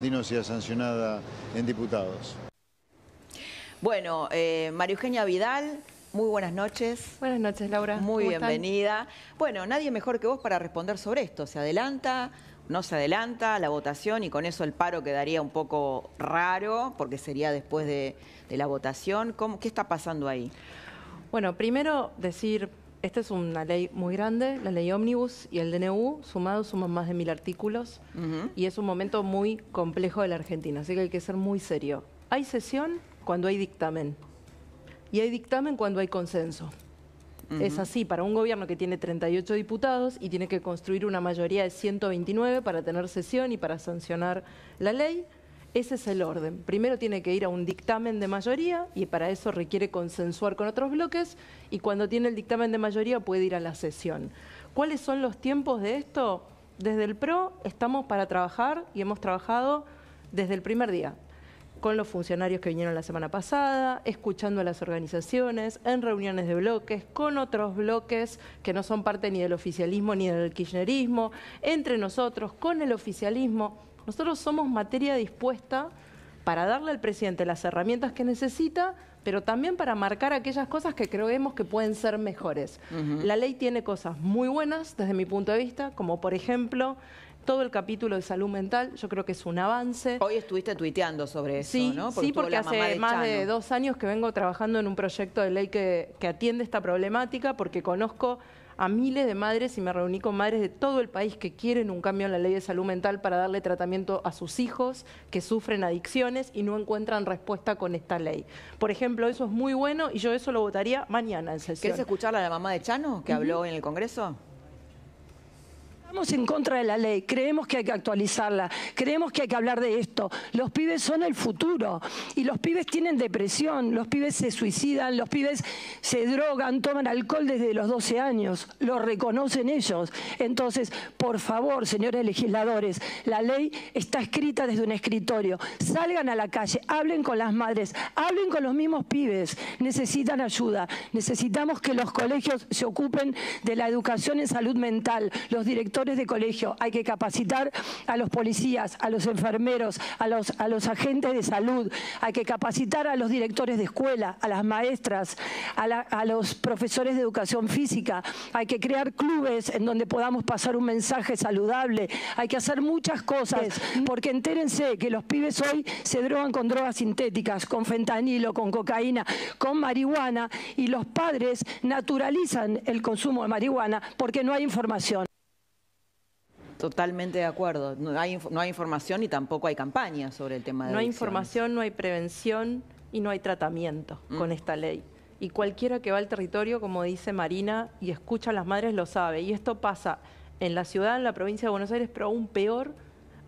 no sancionada en diputados. Bueno, eh, María Eugenia Vidal, muy buenas noches. Buenas noches, Laura. Muy bienvenida. Bueno, nadie mejor que vos para responder sobre esto. ¿Se adelanta? ¿No se adelanta la votación? Y con eso el paro quedaría un poco raro, porque sería después de, de la votación. ¿Cómo, ¿Qué está pasando ahí? Bueno, primero decir esta es una ley muy grande, la ley Omnibus y el DNU, sumados suman más de mil artículos y es un momento muy complejo de la Argentina, así que hay que ser muy serio. Hay sesión cuando hay dictamen y hay dictamen cuando hay consenso. Es así, para un gobierno que tiene 38 diputados y tiene que construir una mayoría de 129 para tener sesión y para sancionar la ley, ese es el orden. Primero tiene que ir a un dictamen de mayoría y para eso requiere consensuar con otros bloques y cuando tiene el dictamen de mayoría puede ir a la sesión. ¿Cuáles son los tiempos de esto? Desde el PRO estamos para trabajar y hemos trabajado desde el primer día con los funcionarios que vinieron la semana pasada, escuchando a las organizaciones, en reuniones de bloques, con otros bloques que no son parte ni del oficialismo ni del kirchnerismo, entre nosotros, con el oficialismo. Nosotros somos materia dispuesta para darle al presidente las herramientas que necesita, pero también para marcar aquellas cosas que creemos que pueden ser mejores. La ley tiene cosas muy buenas desde mi punto de vista, como por ejemplo todo el capítulo de salud mental, yo creo que es un avance. Hoy estuviste tuiteando sobre eso, sí, ¿no? sí, porque hace más de dos años que vengo trabajando en un proyecto de ley que atiende esta problemática, porque conozco a miles de madres y me reuní con madres de todo el país que quieren un cambio en la ley de salud mental para darle tratamiento a sus hijos que sufren adicciones y no encuentran respuesta con esta ley. Por ejemplo, eso es muy bueno y yo eso lo votaría mañana en sesión. ¿Quieres escuchar a la mamá de Chano que habló en el Congreso? Estamos en contra de la ley, creemos que hay que actualizarla, creemos que hay que hablar de esto. Los pibes son el futuro y los pibes tienen depresión, los pibes se suicidan, los pibes se drogan, toman alcohol desde los 12 años, lo reconocen ellos. Entonces, por favor, señores legisladores, la ley está escrita desde un escritorio. Salgan a la calle, hablen con las madres, hablen con los mismos pibes, necesitan ayuda, necesitamos que los colegios se ocupen de la educación en salud mental, los directores de colegio, hay que capacitar a los policías, a los enfermeros, a los, a los agentes de salud, hay que capacitar a los directores de escuela, a las maestras, a los profesores de educación física, hay que crear clubes en donde podamos pasar un mensaje saludable, hay que hacer muchas cosas, porque entérense que los pibes hoy se drogan con drogas sintéticas, con fentanilo, con cocaína, con marihuana, y los padres naturalizan el consumo de marihuana porque no hay información. Totalmente de acuerdo. No hay, información y tampoco hay campaña sobre el tema de No hay información, no hay prevención y no hay tratamiento con mm. esta ley. Y cualquiera que va al territorio, como dice Marina, y escucha a las madres lo sabe. Y esto pasa en la ciudad, en la provincia de Buenos Aires, pero aún peor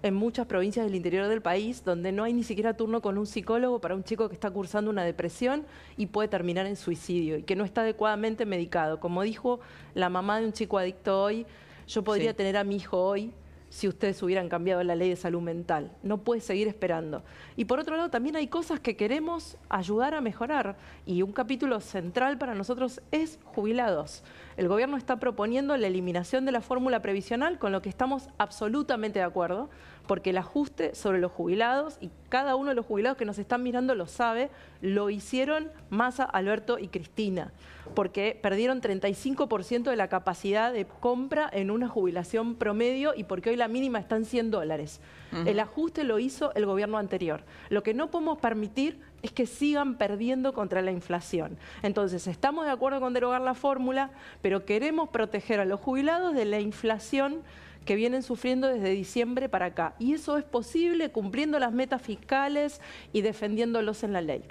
en muchas provincias del interior del país, donde no hay ni siquiera turno con un psicólogo para un chico que está cursando una depresión y puede terminar en suicidio y que no está adecuadamente medicado. Como dijo la mamá de un chico adicto hoy, yo podría tener a mi hijo hoy si ustedes hubieran cambiado la ley de salud mental. No puede seguir esperando. Y por otro lado, también hay cosas que queremos ayudar a mejorar. Y un capítulo central para nosotros es jubilados. El gobierno está proponiendo la eliminación de la fórmula previsional, con lo que estamos absolutamente de acuerdo, porque el ajuste sobre los jubilados, y cada uno de los jubilados que nos están mirando lo sabe, lo hicieron Massa, Alberto y Cristina, porque perdieron 35% de la capacidad de compra en una jubilación promedio y porque hoy la mínima está en 100 dólares. El ajuste lo hizo el gobierno anterior. Lo que no podemos permitir es que sigan perdiendo contra la inflación. Entonces, estamos de acuerdo con derogar la fórmula, pero queremos proteger a los jubilados de la inflación que vienen sufriendo desde diciembre para acá. Y eso es posible cumpliendo las metas fiscales y defendiéndolos en la ley.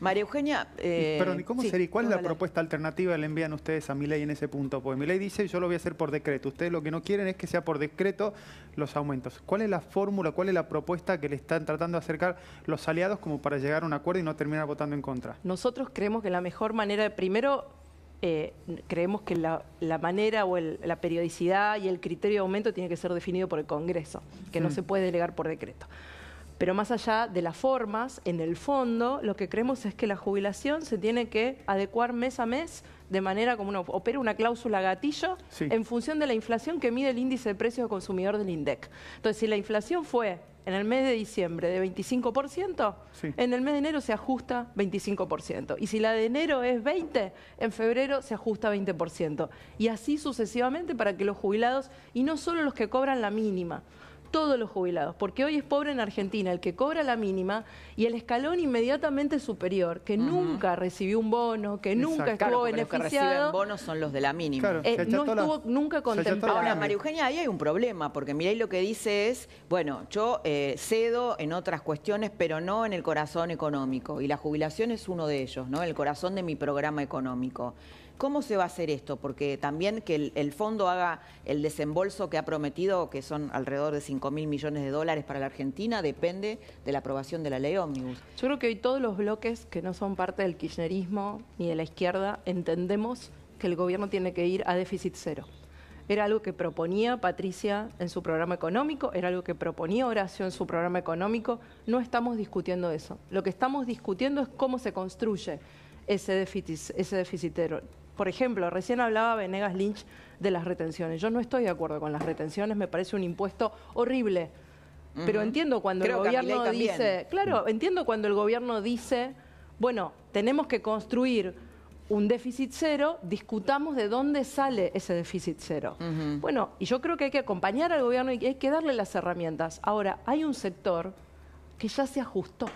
María Eugenia... Eh, pero ni cómo sería? ¿Cuál es la propuesta alternativa que le envían ustedes a mi ley en ese punto? Porque ley dice, yo lo voy a hacer por decreto. Ustedes lo que no quieren es que sea por decreto los aumentos. ¿Cuál es la fórmula, cuál es la propuesta que le están tratando de acercar los aliados como para llegar a un acuerdo y no terminar votando en contra? Nosotros creemos que la mejor manera de primero eh, creemos que la, manera o la periodicidad y el criterio de aumento tiene que ser definido por el Congreso, que no mm. se puede delegar por decreto. Pero más allá de las formas, en el fondo, lo que creemos es que la jubilación se tiene que adecuar mes a mes de manera como uno opera una cláusula gatillo en función de la inflación que mide el índice de precios de consumidor del INDEC. Entonces, si la inflación fue en el mes de diciembre de 25%, en el mes de enero se ajusta 25%. Y si la de enero es 20, en febrero se ajusta 20%. Y así sucesivamente para que los jubilados, y no solo los que cobran la mínima, todos los jubilados, porque hoy es pobre en Argentina el que cobra la mínima y el escalón inmediatamente superior, que nunca recibió un bono, que nunca estuvo beneficiado. Los que reciben bonos son los de la mínima. Eh, no estuvo nunca contemplado. Ahora, María Eugenia, ahí hay un problema, porque y lo que dice es, bueno, yo eh, cedo en otras cuestiones, pero no en el corazón económico, y la jubilación es uno de ellos, ¿no? El corazón de mi programa económico. ¿Cómo se va a hacer esto? Porque también que el, fondo haga el desembolso que ha prometido, que son alrededor de 5 mil millones de dólares para la Argentina, depende de la aprobación de la ley ómnibus. Yo creo que hoy todos los bloques que no son parte del kirchnerismo ni de la izquierda entendemos que el gobierno tiene que ir a déficit cero. Era algo que proponía Patricia en su programa económico, era algo que proponía Horacio en su programa económico. No estamos discutiendo eso. Lo que estamos discutiendo es cómo se construye ese déficit, ese por ejemplo, recién hablaba Venegas Lynch de las retenciones. Yo no estoy de acuerdo con las retenciones, me parece un impuesto horrible. Pero entiendo cuando el gobierno dice, claro, entiendo cuando el gobierno dice, bueno, tenemos que construir un déficit cero, discutamos de dónde sale ese déficit cero. Bueno, y yo creo que hay que acompañar al gobierno y hay que darle las herramientas. Ahora, hay un sector que ya se ajustó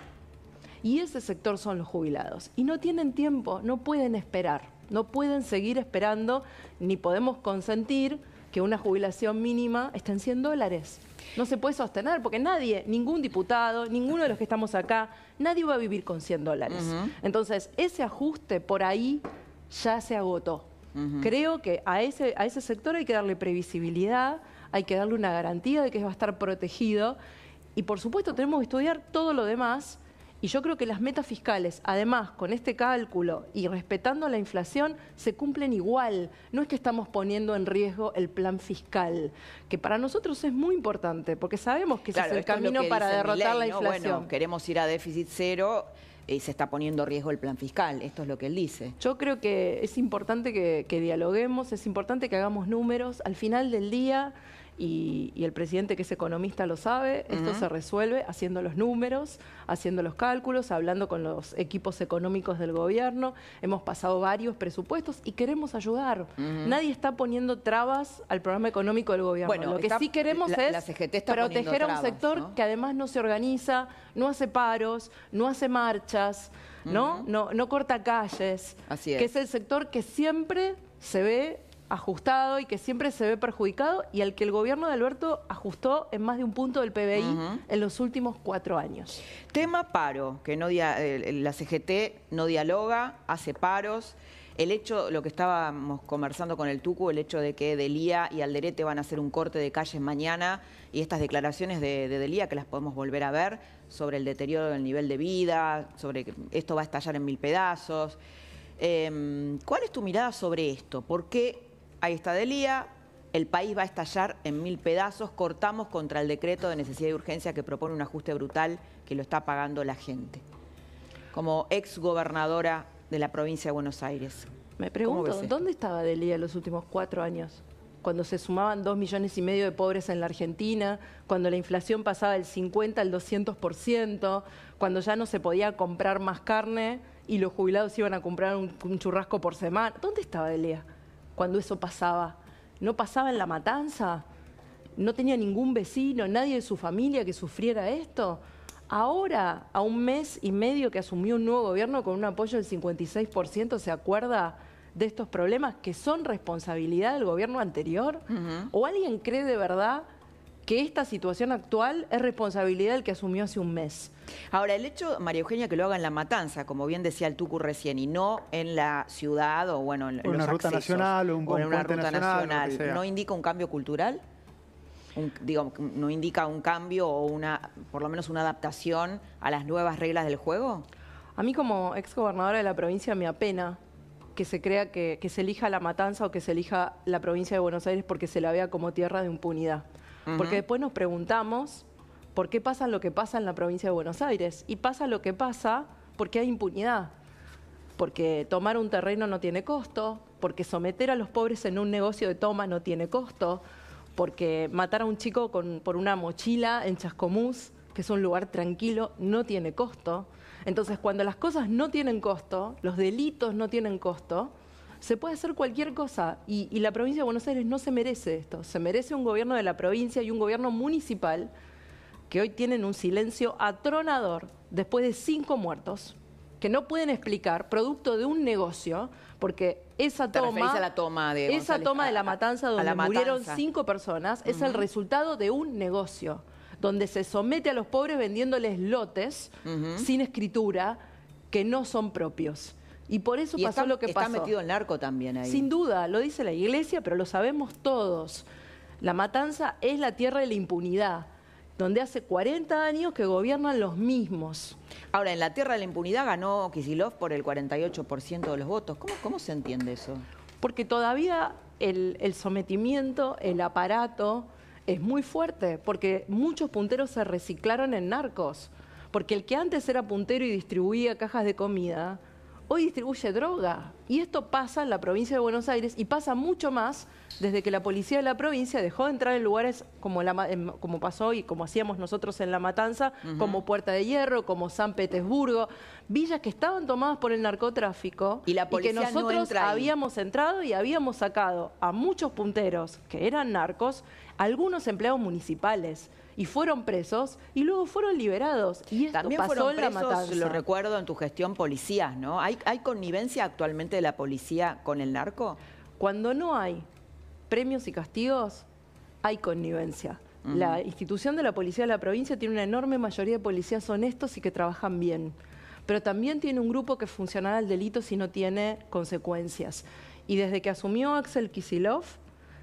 y ese sector son los jubilados y no tienen tiempo, no pueden esperar. No pueden seguir esperando ni podemos consentir que una jubilación mínima esté en 100 dólares. No se puede sostener porque nadie, ningún diputado, ninguno de los que estamos acá, nadie va a vivir con 100 dólares. Entonces, ese ajuste por ahí ya se agotó. Creo que a ese, a ese sector hay que darle previsibilidad, hay que darle una garantía de que va a estar protegido y por supuesto tenemos que estudiar todo lo demás y yo creo que las metas fiscales, además, con este cálculo y respetando la inflación, se cumplen igual. No es que estamos poniendo en riesgo el plan fiscal, que para nosotros es muy importante, porque sabemos que ese es el camino para derrotar la inflación. queremos ir a déficit cero y se está poniendo en riesgo el plan fiscal. Esto es lo que él dice. Yo creo que es importante que dialoguemos, es importante que hagamos números. Al final del día y, el presidente, que es economista, lo sabe. Esto se resuelve haciendo los números, haciendo los cálculos, hablando con los equipos económicos del gobierno. Hemos pasado varios presupuestos y queremos ayudar. Nadie está poniendo trabas al programa económico del gobierno. Bueno, lo que sí queremos es proteger a un sector que además no se organiza, no hace paros, no hace marchas, ¿no? No corta calles. Así es. Que es el sector que siempre se ve ajustado y que siempre se ve perjudicado y al que el gobierno de Alberto ajustó en más de un punto del PBI en los últimos cuatro años. Tema paro, que no la CGT no dialoga, hace paros. El hecho, lo que estábamos conversando con el Tucu, el hecho de que Delía y Alderete van a hacer un corte de calles mañana y estas declaraciones de, Delía que las podemos volver a ver sobre el deterioro del nivel de vida, sobre que esto va a estallar en mil pedazos. Em, ¿Cuál es tu mirada sobre esto? ¿Por qué ahí está Delía, el país va a estallar en mil pedazos, cortamos contra el decreto de necesidad y urgencia que propone un ajuste brutal que lo está pagando la gente. Como ex gobernadora de la provincia de Buenos Aires. Me pregunto, ¿dónde estaba Delía los últimos cuatro años? Cuando se sumaban dos millones y medio de pobres en la Argentina, cuando la inflación pasaba del 50 al 200%, cuando ya no se podía comprar más carne y los jubilados iban a comprar un, churrasco por semana. ¿Dónde estaba Delía? cuando eso pasaba. No pasaba en la matanza, no tenía ningún vecino, nadie de su familia que sufriera esto. Ahora, a un mes y medio que asumió un nuevo gobierno con un apoyo del 56%, ¿se acuerda de estos problemas que son responsabilidad del gobierno anterior? ¿O alguien cree de verdad que esta situación actual es responsabilidad del que asumió hace un mes. Ahora, el hecho, María Eugenia, que lo haga en La Matanza, como bien decía el Tucu recién, y no en la ciudad o bueno, en la una ruta nacional o, en una ruta nacional, ¿no indica un cambio cultural? ¿No indica un cambio o una, por lo menos una adaptación a las nuevas reglas del juego? A mí como exgobernadora de la provincia me apena que se crea que, que se elija La Matanza o que se elija la provincia de Buenos Aires porque se la vea como tierra de impunidad. Porque después nos preguntamos por qué pasa lo que pasa en la provincia de Buenos Aires. Y pasa lo que pasa porque hay impunidad. Porque tomar un terreno no tiene costo, porque someter a los pobres en un negocio de toma no tiene costo, porque matar a un chico por una mochila en Chascomús, que es un lugar tranquilo, no tiene costo. Entonces, cuando las cosas no tienen costo, los delitos no tienen costo, se puede hacer cualquier cosa y, la provincia de Buenos Aires no se merece esto. Se merece un gobierno de la provincia y un gobierno municipal que hoy tienen un silencio atronador después de cinco muertos que no pueden explicar, producto de un negocio, porque esa toma, toma de esa toma de la matanza donde murieron cinco personas es el resultado de un negocio donde se somete a los pobres vendiéndoles lotes sin escritura que no son propios. Y por eso pasó lo que pasó. Está metido el narco también ahí. Sin duda, lo dice la iglesia, pero lo sabemos todos. La matanza es la tierra de la impunidad, donde hace 40 años que gobiernan los mismos. Ahora, en la tierra de la impunidad ganó Kisilov por el 48% de los votos. ¿Cómo, se entiende eso? Porque todavía el sometimiento, el aparato, es muy fuerte, porque muchos punteros se reciclaron en narcos. Porque el que antes era puntero y distribuía cajas de comida, hoy distribuye droga. Y esto pasa en la provincia de Buenos Aires y pasa mucho más desde que la policía de la provincia dejó de entrar en lugares como, como pasó y como hacíamos nosotros en La Matanza, como Puerta de Hierro, como San Petersburgo, villas que estaban tomadas por el narcotráfico y, la que nosotros habíamos entrado y habíamos sacado a muchos punteros que eran narcos, algunos empleados municipales y fueron presos y luego fueron liberados. Y esto También pasó fueron presos, lo recuerdo, en tu gestión policías, ¿no? ¿Hay, ¿Hay connivencia actualmente de la policía con el narco? Cuando no hay premios y castigos, hay connivencia. La institución de la policía de la provincia tiene una enorme mayoría de policías honestos y que trabajan bien pero también tiene un grupo que funcionará al delito si no tiene consecuencias. Y desde que asumió Axel Kisilov,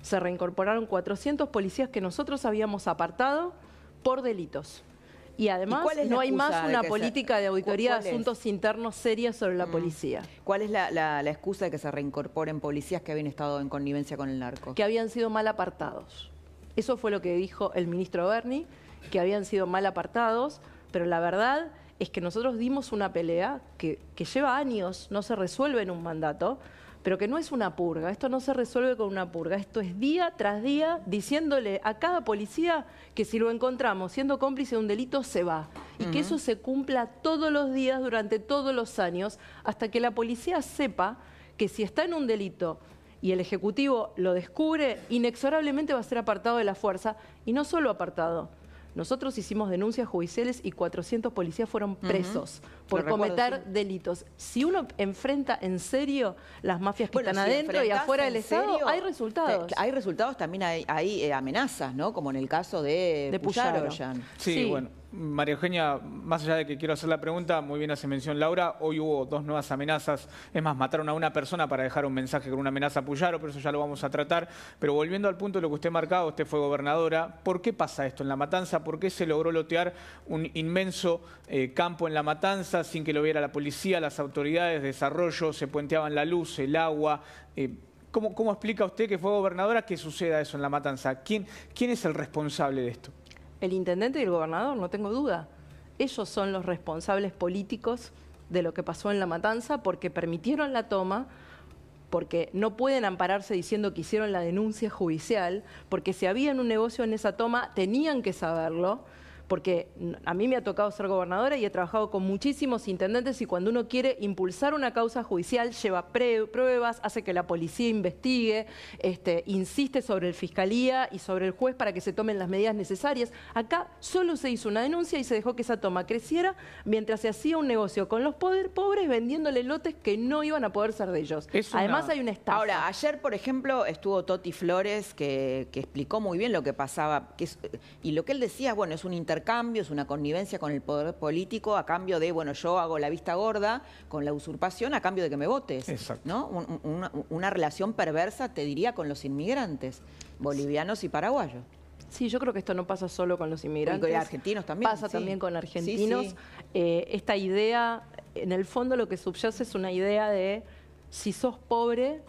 se reincorporaron 400 policías que nosotros habíamos apartado por delitos. Y además no hay más una política de auditoría de asuntos internos seria sobre la mm. policía. ¿Cuál es la, excusa de que se reincorporen policías que habían estado en connivencia con el narco? Que habían sido mal apartados. Eso fue lo que dijo el ministro Berni, que habían sido mal apartados, pero la verdad es que nosotros dimos una pelea que lleva años, no se resuelve en un mandato, pero que no es una purga, esto no se resuelve con una purga, esto es día tras día diciéndole a cada policía que si lo encontramos siendo cómplice de un delito se va y que eso se cumpla todos los días durante todos los años hasta que la policía sepa que si está en un delito y el Ejecutivo lo descubre, inexorablemente va a ser apartado de la fuerza y no solo apartado, nosotros hicimos denuncias judiciales y 400 policías fueron presos por cometer delitos. Si uno enfrenta en serio las mafias que están adentro y afuera del Estado, hay resultados. Hay resultados, también hay, eh, amenazas, ¿no? Como en el caso de, de sí, bueno. María Eugenia, más allá de que quiero hacer la pregunta, muy bien hace mención Laura, hoy hubo dos nuevas amenazas, es más, mataron a una persona para dejar un mensaje con una amenaza a Puyaro, pero eso ya lo vamos a tratar. Pero volviendo al punto de lo que usted marcaba, usted fue gobernadora, ¿por qué pasa esto en La Matanza? ¿Por qué se logró lotear un inmenso eh, campo en La Matanza sin que lo viera la policía, las autoridades, de desarrollo, se puenteaban la luz, el agua? Eh, ¿cómo, explica usted que fue gobernadora que suceda eso en La Matanza? quién es el responsable de esto? el intendente y el gobernador, no tengo duda. Ellos son los responsables políticos de lo que pasó en la matanza porque permitieron la toma, porque no pueden ampararse diciendo que hicieron la denuncia judicial, porque si había un negocio en esa toma tenían que saberlo porque a mí me ha tocado ser gobernadora y he trabajado con muchísimos intendentes y cuando uno quiere impulsar una causa judicial lleva pruebas, hace que la policía investigue, este, insiste sobre el fiscalía y sobre el juez para que se tomen las medidas necesarias. Acá solo se hizo una denuncia y se dejó que esa toma creciera mientras se hacía un negocio con los poder, pobres vendiéndole lotes que no iban a poder ser de ellos. Además hay un estado. Ahora, ayer, por ejemplo, estuvo Toti Flores que, explicó muy bien lo que pasaba y lo que él decía, bueno, es un interés cambios, una connivencia con el poder político a cambio de, bueno, yo hago la vista gorda con la usurpación a cambio de que me votes. ¿no? una, relación perversa, te diría, con los inmigrantes, bolivianos y paraguayos. Sí, yo creo que esto no pasa solo con los inmigrantes. Y con argentinos también. Pasa también con argentinos. Eh, esta idea, en el fondo lo que subyace es una idea de si sos pobre,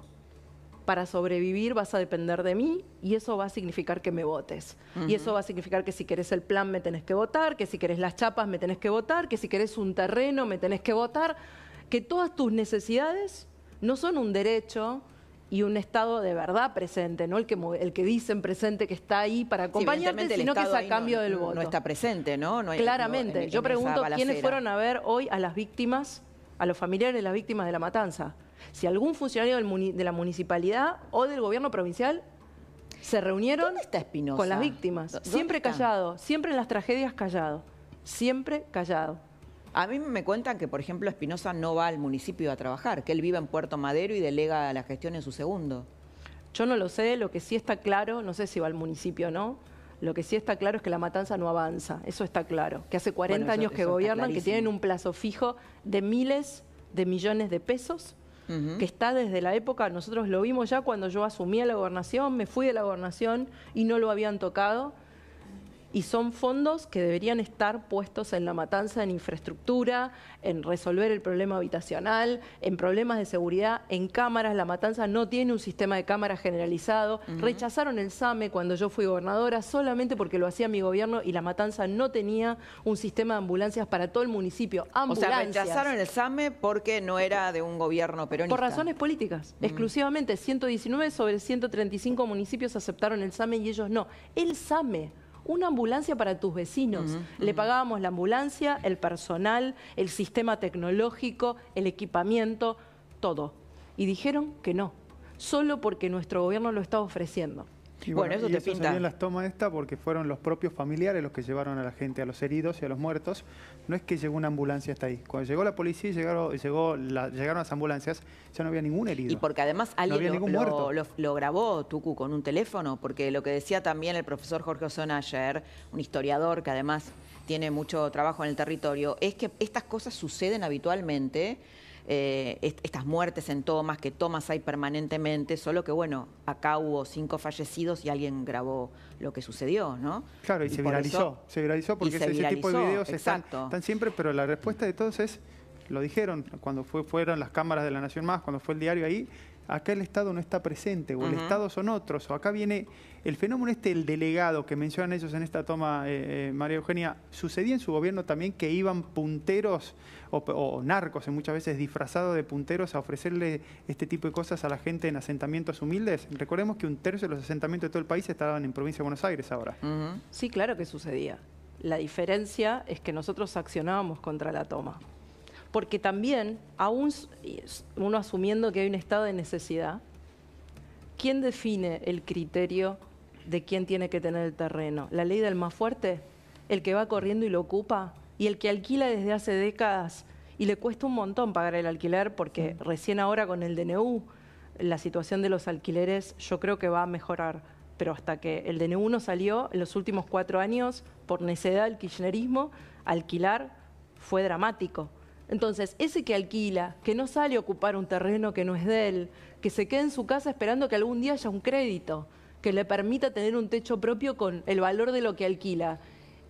para sobrevivir vas a depender de mí y eso va a significar que me votes. Y eso va a significar que si querés el plan me tenés que votar, que si querés las chapas me tenés que votar, que si querés un terreno me tenés que votar, que todas tus necesidades no son un derecho, y un Estado de verdad presente, no el que, el que dicen presente que está ahí para acompañarte, sino que es a cambio del voto. No está presente, ¿no? Claramente. Yo pregunto quiénes fueron a ver hoy a las víctimas, a los familiares de las víctimas de la matanza si algún funcionario de la municipalidad o del gobierno provincial se reunieron con las víctimas. Siempre callado, siempre en las tragedias callado, siempre callado. A mí me cuentan que, por ejemplo, Espinosa no va al municipio a trabajar, que él vive en Puerto Madero y delega la gestión en su segundo. Yo no lo sé, lo que sí está claro, no sé si va al municipio o no, lo que sí está claro es que la matanza no avanza, eso está claro. Que hace 40 años que gobiernan, que tienen un plazo fijo de miles de millones de pesos que está desde la época, nosotros lo vimos ya cuando yo asumí la gobernación, me fui de la gobernación y no lo habían tocado y son fondos que deberían estar puestos en la matanza en infraestructura, en resolver el problema habitacional, en problemas de seguridad, en cámaras. La matanza no tiene un sistema de cámaras generalizado. Rechazaron el SAME cuando yo fui gobernadora solamente porque lo hacía mi gobierno y la matanza no tenía un sistema de ambulancias para todo el municipio. O sea, rechazaron el SAME porque no era de un gobierno peronista. Por razones políticas, exclusivamente. 119 sobre 135 municipios aceptaron el SAME y ellos no. El SAME una ambulancia para tus vecinos. Le pagábamos la ambulancia, el personal, el sistema tecnológico, el equipamiento, todo. Y dijeron que no, solo porque nuestro gobierno lo estaba ofreciendo. Y bueno, eso te También las toma esta porque fueron los propios familiares los que llevaron a la gente, a los heridos y a los muertos. No es que llegó una ambulancia hasta ahí. Cuando llegó la policía, llegaron, llegaron las ambulancias, ya no había ningún herido. Y porque además alguien lo, lo, grabó, Tucu, con un teléfono, porque lo que decía también el profesor Jorge Osona ayer, un historiador que además tiene mucho trabajo en el territorio, es que estas cosas suceden habitualmente. Eh, estas muertes en tomas, que tomas hay permanentemente, solo que bueno, acá hubo cinco fallecidos y alguien grabó lo que sucedió, ¿no? Claro, y, se viralizó, se viralizó porque ese, tipo de videos están, siempre, pero la respuesta de todos es, lo dijeron cuando fueron las cámaras de la Nación Más, cuando fue el diario ahí, acá el Estado no está presente, o el Estado son otros, o acá viene el fenómeno este, el delegado que mencionan ellos en esta toma, eh, eh, María Eugenia, sucedía en su gobierno también que iban punteros o, narcos, en muchas veces disfrazados de punteros, a ofrecerle este tipo de cosas a la gente en asentamientos humildes. Recordemos que un tercio de los asentamientos de todo el país estaban en provincia de Buenos Aires ahora. Sí, claro que sucedía. La diferencia es que nosotros accionábamos contra la toma porque también, aún uno asumiendo que hay un estado de necesidad, ¿quién define el criterio de quién tiene que tener el terreno? ¿La ley del más fuerte? ¿El que va corriendo y lo ocupa? ¿Y el que alquila desde hace décadas y le cuesta un montón pagar el alquiler porque recién ahora con el DNU la situación de los alquileres yo creo que va a mejorar? Pero hasta que el DNU no salió, en los últimos cuatro años, por necedad del kirchnerismo, alquilar fue dramático. Entonces, ese que alquila, que no sale a ocupar un terreno que no es de él, que se queda en su casa esperando que algún día haya un crédito, que le permita tener un techo propio con el valor de lo que alquila.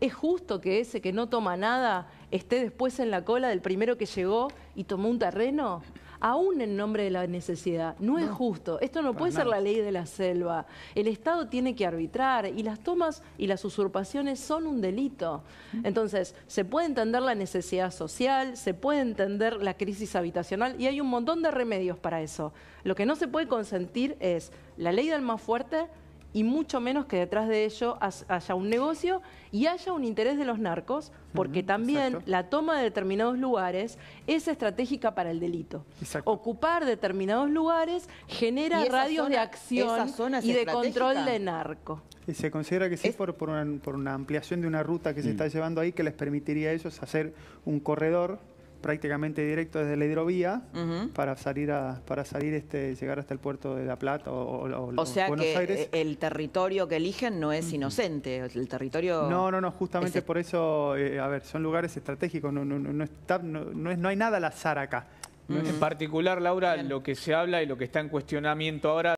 ¿Es justo que ese que no toma nada esté después en la cola del primero que llegó y tomó un terreno? aún en nombre de la necesidad. No, es justo. Esto no puede ser la ley de la selva. El Estado tiene que arbitrar y las tomas y las usurpaciones son un delito. Entonces, se puede entender la necesidad social, se puede entender la crisis habitacional y hay un montón de remedios para eso. Lo que no se puede consentir es la ley del más fuerte y mucho menos que detrás de ello haya un negocio y haya un interés de los narcos, porque también la toma de determinados lugares es estratégica para el delito. Ocupar determinados lugares genera radios de acción y de control de narco. Y se considera que sí por, una, ampliación de una ruta que se mm. está llevando ahí que les permitiría a ellos hacer un corredor prácticamente directo desde la hidrovía para salir, a, para salir este, llegar hasta el puerto de La Plata o, o, o sea Buenos que Aires. Eh, el territorio que eligen no es inocente, el territorio... No, no, no, justamente por eso, eh, a ver, son lugares estratégicos, no, no, no, no, es, no hay nada al azar acá. En particular, Laura, lo que se habla y lo que está en cuestionamiento ahora...